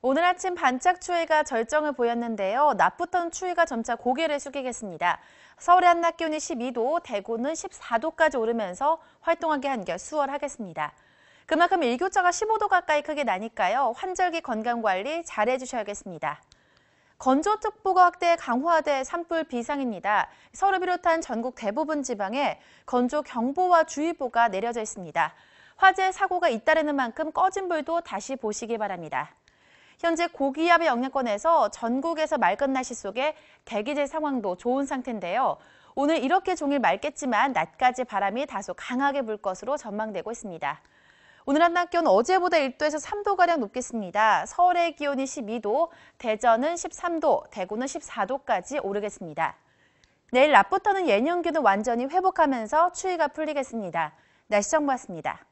오늘 아침 반짝 추위가 절정을 보였는데요. 낮부터는 추위가 점차 고개를 숙이겠습니다. 서울의 한낮 기온이 12도, 대구는 14도까지 오르면서 활동하기 한결 수월하겠습니다. 그만큼 일교차가 15도 가까이 크게 나니까요. 환절기 건강관리 잘해주셔야겠습니다. 건조특보가 확대 강화돼 산불 비상입니다. 서울을 비롯한 전국 대부분 지방에 건조경보와 주의보가 내려져 있습니다. 화재 사고가 잇따르는 만큼 꺼진 불도 다시 보시기 바랍니다. 현재 고기압의 영향권에서 전국에서 맑은 날씨 속에 대기질 상황도 좋은 상태인데요. 오늘 이렇게 종일 맑겠지만 낮까지 바람이 다소 강하게 불 것으로 전망되고 있습니다. 오늘 한낮 기온 어제보다 1도에서 3도가량 높겠습니다. 서울의 기온이 12도, 대전은 13도, 대구는 14도까지 오르겠습니다. 내일 낮부터는 예년 기도 완전히 회복하면서 추위가 풀리겠습니다. 날씨 네, 정보였습니다.